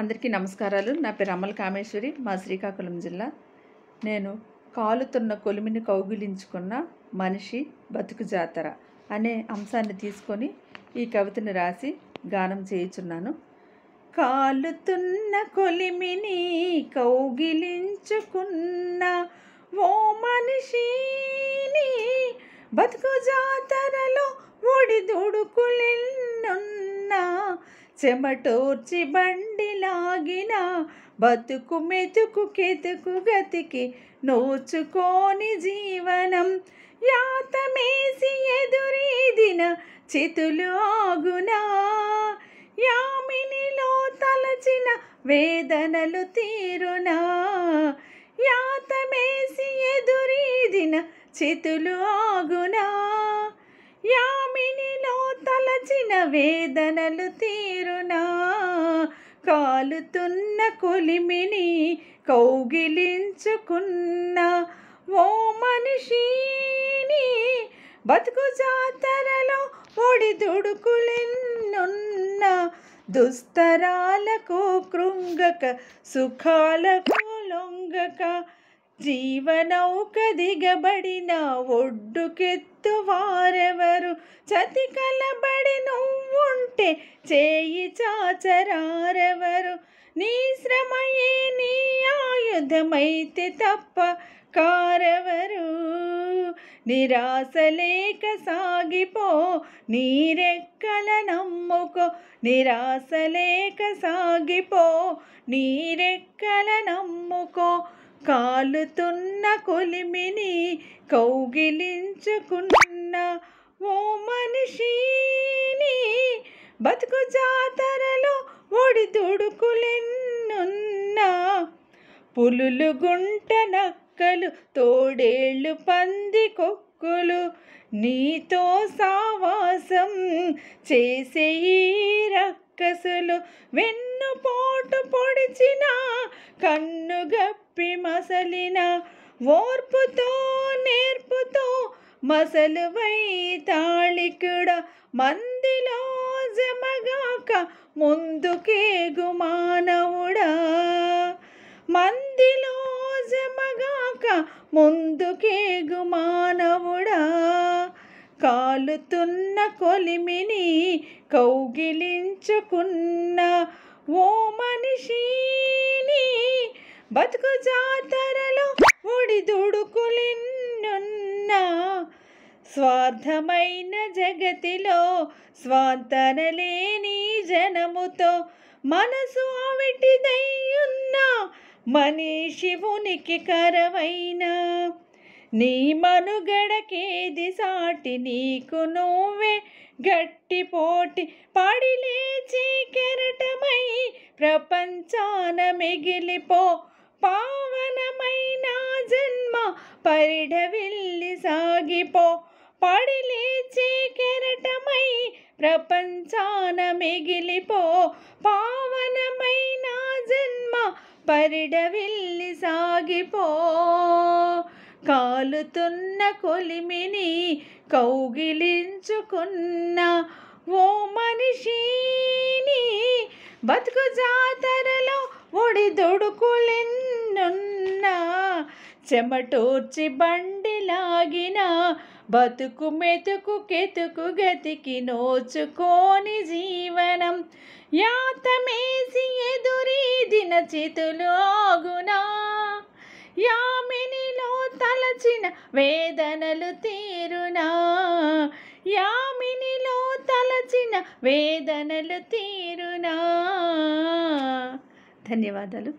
అందరికీ నమస్కారాలు నా పేరు అమల్ కామేశ్వరి మా శ్రీకాకుళం జిల్లా నేను కాలుతున్న కొలిమిని కౌగిలించుకున్న మనిషి బతుకు జాతర అనే అంశాన్ని తీసుకొని ఈ కవితను రాసి గానం చేయుచున్నాను కాలుతున్న కొలిమిని కౌగిలించుకున్న ఓ మనిషిని బతుకు జాతరలో ఒడిదుడుకులెన్నున్నా చెమటోర్చి బండి లాగిన బతుకు మెతుకు కెతుకు గతికి నోచుకోని జీవనం యాతమేసి ఎదురీదిన చితులు ఆగునా యామినిలో తలచిన వేదనలు తీరునా యాతమేసి ఎదురీదిన చితులు ఆగునా కలిగిన వేదనలు తీరునా కాలుతున్న కొలిమిని కౌగిలించుకున్న ఓ మనిషిని బతుకు జాతరలో దుడుకులిన్నున్న దుస్తరాలకు కృంగక సుఖాలకు లొంగక జీవనౌక దిగబడిన ఒడ్డుకెత్తు వారెవరు చతి కలబడి నువ్వుంటే చేయి చాచరారెవరు నీ శ్రమయే నీ ఆయుధమైతే తప్ప కారెవరు నిరాశ లేక సాగిపో నీరెక్కల నమ్ముకో నిరాశ లేక సాగిపో నీరెక్కల నమ్ముకో కాలుతున్న కొలిమిని కౌగిలించుకున్న ఓ మనిషిని బతుకు జాతరలో ఒడిదుడుకులెన్నున్నా పులులు గుంట నక్కలు తోడేళ్ళు పంది కొక్కులు నీతో సావాసం చేసే రక్క అక్కసులు వెన్ను పోటు పొడిచిన కన్ను గప్పి మసలిన ఓర్పుతో నేర్పుతో వై తాళికుడ మందిలో జమగాక ముందుకే గుమానవుడ మందిలో జమగాక ముందుకే గుమానవుడా కాలుతున్న కొలిమిని కౌగిలి మెచ్చుకున్న ఓ మనిషిని బతుకు జాతరలో ఒడిదుడుకులిన్నున్న స్వార్థమైన జగతిలో లేని జనముతో మనసు ఆవిటిదయ్యున్న మనిషి ఉనికి కరవైన నీ మనుగడకేది సాటి నీకు నువ్వే గట్టి పోటి పాడి కెరటమై ప్రపంచాన మిగిలిపో పావనమైన జన్మ పరిడవిల్లి సాగిపో పాడి కెరటమై ప్రపంచాన మిగిలిపో పావనమైన జన్మ పరిడవిల్లి సాగిపో కాలుతున్న కొలిమిని కౌగిలించుకున్న ఓ మనిషిని బతుకు జాతరలో ఒడిదొడుకులెన్నున్నా చెమటూర్చి బండిలాగిన బతుకు మెతుకు కెతుకు గతికి నోచుకోని జీవనం యాతమేసి దిన చితులు ఆగునా యా వేదనలు తీరునా యామినిలో తలచిన వేదనలు తీరునా ధన్యవాదాలు